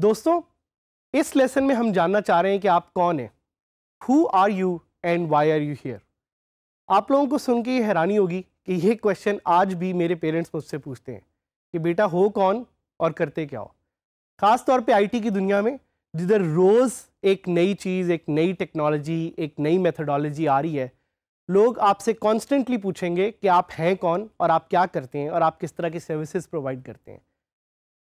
दोस्तों इस लेसन में हम जानना चाह रहे हैं कि आप कौन हैं who are you and why are you here आप लोगों को सुन के ये हैरानी होगी कि ये क्वेश्चन आज भी मेरे पेरेंट्स मुझसे पूछते हैं कि बेटा हो कौन और करते क्या हो ख़ास तौर पे आईटी की दुनिया में जिधर रोज़ एक नई चीज़ एक नई टेक्नोलॉजी एक नई मेथडोलॉजी आ रही है लोग आपसे कॉन्स्टेंटली पूछेंगे कि आप हैं कौन और आप क्या करते हैं और आप किस तरह की सर्विसेज प्रोवाइड करते हैं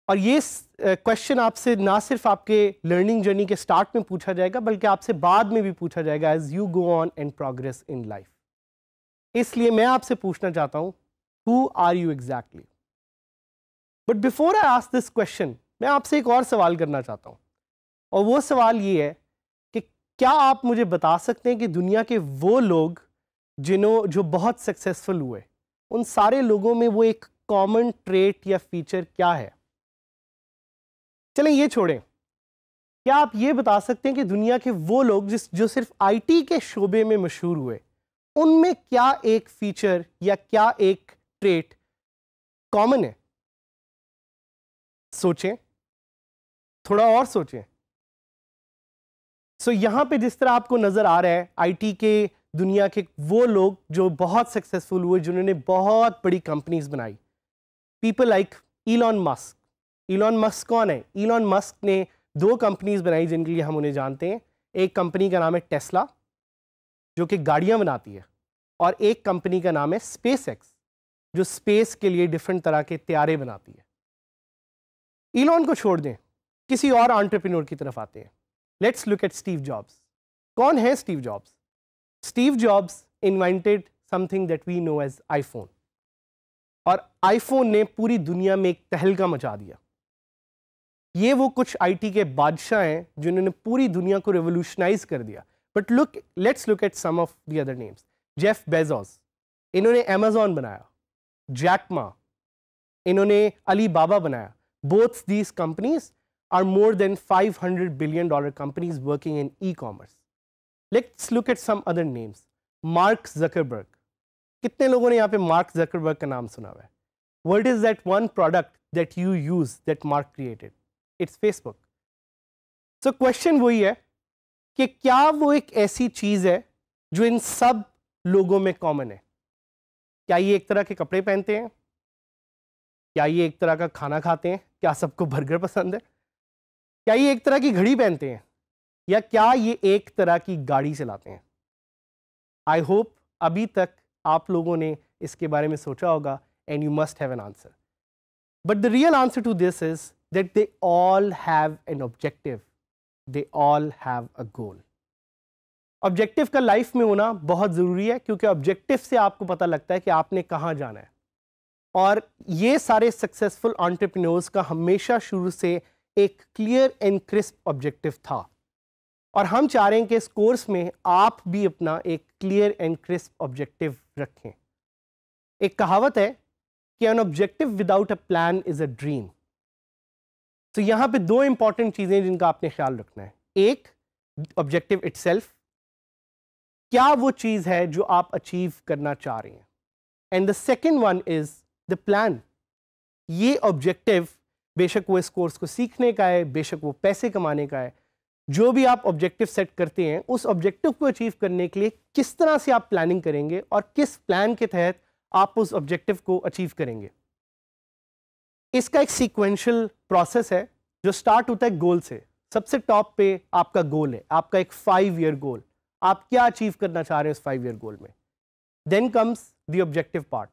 और ये क्वेश्चन आपसे ना सिर्फ आपके लर्निंग जर्नी के स्टार्ट में पूछा जाएगा बल्कि आपसे बाद में भी पूछा जाएगा as you go on and progress in life इसलिए मैं आपसे पूछना चाहता हूँ who are you exactly but before I ask this question मैं आपसे एक और सवाल करना चाहता हूँ और वो सवाल ये है कि क्या आप मुझे बता सकते हैं कि दुनिया के वो लोग जिन्हों जो बहुत सक्सेसफुल हुए उन सारे लोगों में वो एक कॉमन ट्रेट या फीचर क्या है चलें ये छोड़ें क्या आप ये बता सकते हैं कि दुनिया के वो लोग जिस जो सिर्फ आईटी के शोबे में मशहूर हुए उनमें क्या एक फीचर या क्या एक ट्रेट कॉमन है सोचें थोड़ा और सोचें सो so, यहाँ पे जिस तरह आपको नज़र आ रहा है आईटी के दुनिया के वो लोग जो बहुत सक्सेसफुल हुए जिन्होंने बहुत बड़ी कंपनीज बनाई people like Elon Musk Elon Musk कौन है इलॉन मस्क ने दो कंपनीज बनाई जिनके लिए हम उन्हें जानते हैं एक कंपनी का नाम है टेस्ला जो कि गाड़ियां बनाती है और एक कंपनी का नाम है स्पेस एक्स जो स्पेस के लिए डिफरेंट तरह के त्यारे बनाती है इलॉन को छोड़ दें किसी और ऑन्टरप्रीनोर की तरफ आते हैं let's look at Steve Jobs कौन है Steve Jobs Steve Jobs invented something that we know as iPhone और आईफोन ने पूरी दुनिया में एक तहलका मचा दिया ये वो कुछ आईटी के बादशाह हैं जिन्होंने पूरी दुनिया को रेवोल्यूशनाइज कर दिया but look let's look at some of the other names Jeff Bezos इन्होंने अमेजोन बनाया जैकमा इन्होंने अली बाबा बनाया both these companies are more than 500 billion dollar companies working in e commerce let's look at some other names Mark Zuckerberg कितने लोगों ने यहाँ पे mark Zuckerberg का नाम सुना हुआ है what is that one product that you use that Mark created it's Facebook so question वही है कि क्या वो एक ऐसी चीज़ है जो इन सब लोगों में कॉमन है क्या ये एक तरह के कपड़े पहनते हैं क्या ये एक तरह का खाना खाते हैं क्या सबको बर्गर पसंद है क्या ये एक तरह की घड़ी पहनते हैं या क्या ये एक तरह की गाड़ी चलाते हैं आई होप अभी तक आप लोगों ने इसके बारे में सोचा होगा and you must have an answer but the real answer to this is that they all have an objective they all have a goal objective का लाइफ में होना बहुत ज़रूरी है क्योंकि ऑब्जेक्टिव से आपको पता लगता है कि आपने कहाँ जाना है और ये सारे सक्सेसफुल ऑन्टरप्रनोर्स का हमेशा शुरू से एक क्लियर एंड क्रिस्प ऑब्जेक्टिव था और हम चाह रहे हैं कि इस कोर्स में आप भी अपना एक क्लियर एंड क्रिस्प ऑब्जेक्टिव रखें एक कहावत है कि an objective without a plan is a dream तो यहां यहाँ पे दो इंपॉर्टेंट चीज़ें जिनका आपने ख्याल रखना है एक ऑब्जेक्टिव इट क्या वो चीज़ है जो आप अचीव करना चाह रहे हैं and the second one is the plan ये ऑब्जेक्टिव बेशक वो इस कोर्स को सीखने का है बेशक वो पैसे कमाने का है जो भी आप ऑब्जेक्टिव सेट करते हैं उस ऑब्जेक्टिव को अचीव करने के लिए किस तरह से आप प्लानिंग करेंगे और किस प्लान के तहत आप उस ऑब्जेक्टिव को अचीव करेंगे इसका एक सीक्वेंशियल प्रोसेस है जो स्टार्ट होता है गोल से सबसे टॉप पे आपका गोल है आपका एक फाइव ईयर गोल आप क्या अचीव करना चाह रहे हो उस फाइव ईयर गोल में then comes the objective part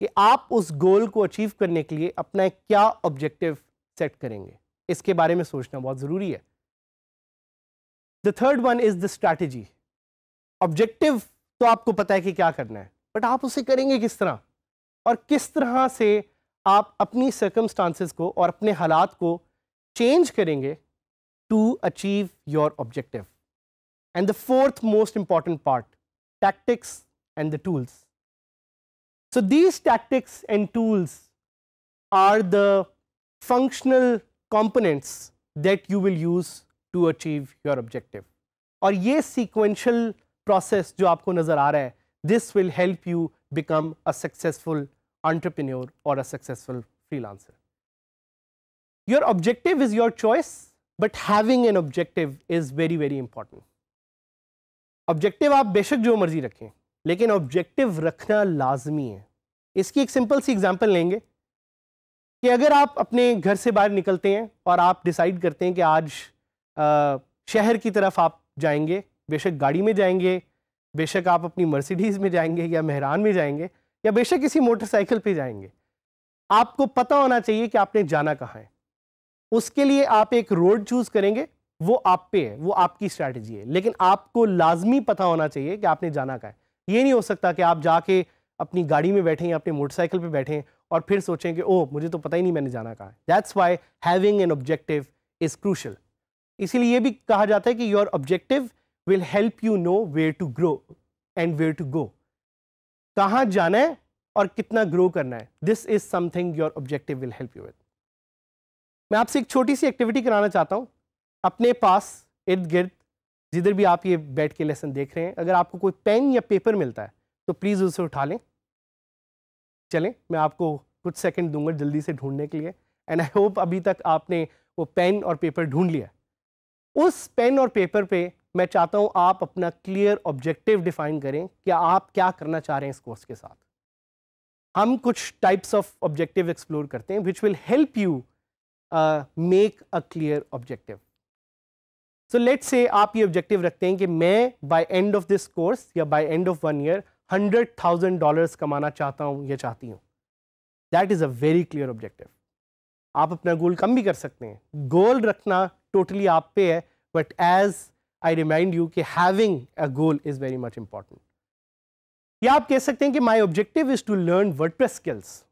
कि आप उस गोल को अचीव करने के लिए अपना एक क्या ऑब्जेक्टिव सेट करेंगे इसके बारे में सोचना बहुत ज़रूरी है the third one is the strategy objective तो आपको पता है कि क्या करना है बट आप उसे करेंगे किस तरह और किस तरह से आप अपनी सर्कमस्टांसिस को और अपने हालात को चेंज करेंगे to achieve your objective and the fourth most important part tactics and the tools so these tactics and tools are the functional components that you will use to achieve your objective और ये सीक्वेंशल process जो आपको नज़र आ रहा है this will help you become a successful entrepreneur or a successful freelancer. Your objective is your choice, but having an objective is very, very important. Objective आप बेशक जो मर्जी रखें लेकिन ऑब्जेक्टिव रखना लाजमी है इसकी एक सिंपल सी एग्जांपल लेंगे कि अगर आप अपने घर से बाहर निकलते हैं और आप डिसाइड करते हैं कि आज आ, शहर की तरफ आप जाएंगे बेशक गाड़ी में जाएंगे बेशक आप अपनी मर्सिडीज़ में जाएंगे या मेहरान में जाएंगे या बेशक किसी मोटरसाइकिल पे जाएंगे आपको पता होना चाहिए कि आपने जाना कहाँ है उसके लिए आप एक रोड चूज करेंगे वो आप पे है वो आपकी स्ट्रैटेजी है लेकिन आपको लाजमी पता होना चाहिए कि आपने जाना कहाँ है ये नहीं हो सकता कि आप जाके अपनी गाड़ी में बैठें या अपने मोटरसाइकिल पर बैठें और फिर सोचें कि ओह मुझे तो पता ही नहीं मैंने जाना कहाँ है that's why having an objective is crucial इसीलिए ये भी कहा जाता है कि your objective will help you know where to grow and where to go कहाँ जाना है और कितना ग्रो करना है this is something your objective will help you with मैं आपसे एक छोटी सी एक्टिविटी कराना चाहता हूँ अपने पास इर्द गिर्द जिधर भी आप ये बैठ के लेसन देख रहे हैं अगर आपको कोई पेन या पेपर मिलता है तो प्लीज़ उसे उठा लें चलें मैं आपको कुछ सेकंड दूंगा जल्दी से ढूंढने के लिए एंड आई होप अभी तक आपने वो पेन और पेपर ढूंढ लिया उस पेन और पेपर पे मैं चाहता हूँ आप अपना क्लियर ऑब्जेक्टिव डिफाइन करें कि आप क्या करना चाह रहे हैं इस कोर्स के साथ हम कुछ टाइप्स ऑफ ऑब्जेक्टिव एक्सप्लोर करते हैं which will help you make a clear objective so let's say आप ये ऑब्जेक्टिव रखते हैं कि मैं by end of this course या by end of one year hundred thousand dollars कमाना चाहता हूँ या चाहती हूँ that is a very clear objective आप अपना गोल कम भी कर सकते हैं गोल रखना टोटली totally आप पे है but as I remind you कि having a goal is very much important या आप कह सकते हैं कि my objective is to learn word skills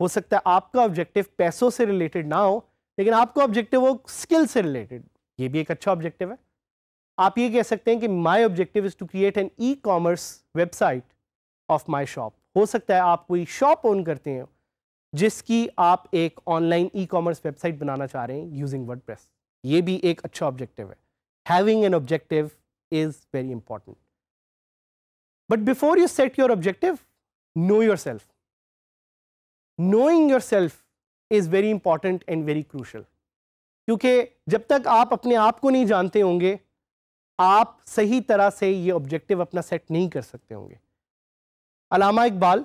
हो सकता है आपका ऑब्जेक्टिव पैसों से रिलेटेड ना हो लेकिन आपका ऑब्जेक्टिव हो स्किल से रिलेटेड ये भी एक अच्छा ऑब्जेक्टिव है आप ये कह सकते हैं कि my objective is to create an e commerce website of my shop हो सकता है आप कोई शॉप ओन करते हैं जिसकी आप एक ऑनलाइन ई कॉमर्स वेबसाइट बनाना चाह रहे हैं यूजिंग वर्ड ये भी एक अच्छा ऑब्जेक्टिव है having an objective is very important. But before you set your objective, know yourself. Knowing yourself is very important and very crucial. kyunki jab tak aap apne aap ko nahi jante honge aap sahi tarah se ye objective apna set nahi kar sakte honge alama Iqbal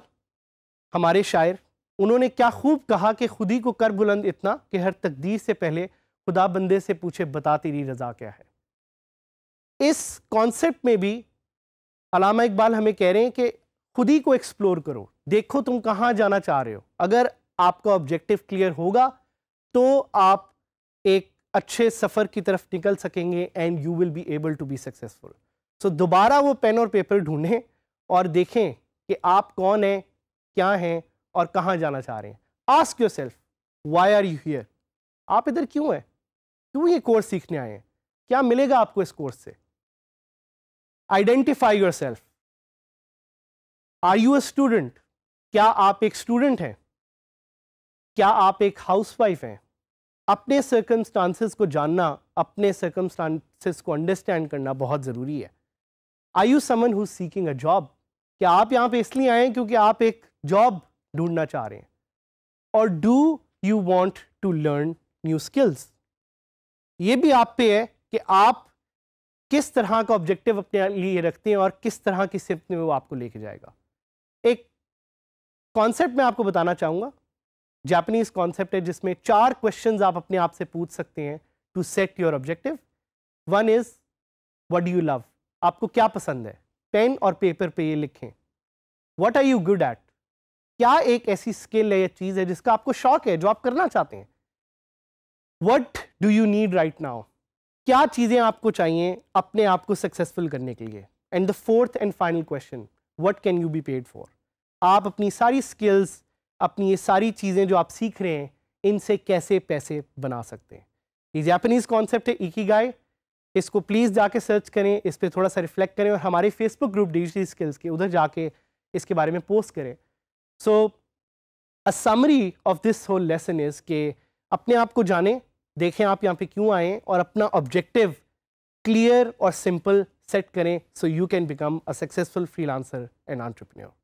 hamare शायर उन्होंने क्या खूब कहा कि खुद ही को कर बुलंद इतना कि हर तकदीर से पहले खुदा बंदे से पूछे बता तेरी रजा क्या है इस कॉन्सेप्ट में भी अलामा इकबाल हमें कह रहे हैं कि खुद ही को एक्सप्लोर करो देखो तुम कहाँ जाना चाह रहे हो अगर आपका ऑब्जेक्टिव क्लियर होगा तो आप एक अच्छे सफ़र की तरफ निकल सकेंगे and you will be able to be successful so दोबारा वो पेन और पेपर ढूंढें और देखें कि आप कौन हैं क्या हैं और कहाँ जाना चाह रहे हैं ask yourself why are you here आप इधर क्यों हैं क्यों ये कोर्स सीखने आए हैं क्या मिलेगा आपको इस कोर्स से identify yourself are you a student क्या आप एक स्टूडेंट हैं क्या आप एक हाउसवाइफ हैं अपने सर्कमस्टांसिस को जानना अपने सर्कमस्टांसिस को अंडरस्टैंड करना बहुत ज़रूरी है I you someone who seeking a job क्या आप यहाँ पे इसलिए आए हैं क्योंकि आप एक जॉब ढूंढना चाह रहे हैं और do you want to learn new skills ये भी आप पे है कि आप किस तरह का ऑब्जेक्टिव अपने लिए रखते हैं और किस तरह की सिमत में वो आपको लेके जाएगा एक कॉन्सेप्ट मैं आपको बताना चाहूँगा जापानीज कॉन्सेप्ट है जिसमें चार क्वेश्चन आप अपने आप से पूछ सकते हैं to set your objective one is what do you love आपको क्या पसंद है पेन और पेपर पे ये लिखें what are you good at क्या एक ऐसी स्किल है या चीज़ है जिसका आपको शौक है जो आप करना चाहते हैं what do you need right now क्या चीज़ें आपको चाहिए अपने आप को सक्सेसफुल करने के लिए and the fourth and final question what can you be paid for आप अपनी सारी स्किल्स अपनी ये सारी चीज़ें जो आप सीख रहे हैं इनसे कैसे पैसे बना सकते हैं ये जापानीज़ कॉन्सेप्ट है इकी गाय इसको प्लीज़ जाके सर्च करें इस पर थोड़ा सा रिफ्लेक्ट करें और हमारे फेसबुक ग्रुप डिजिटल स्किल्स के उधर जाके इसके बारे में पोस्ट करें so a summary of this whole lesson is के अपने आप को जानें देखें आप यहाँ पे क्यों आए और अपना ऑब्जेक्टिव क्लियर और सिंपल सेट करें so you can become a successful freelancer and entrepreneur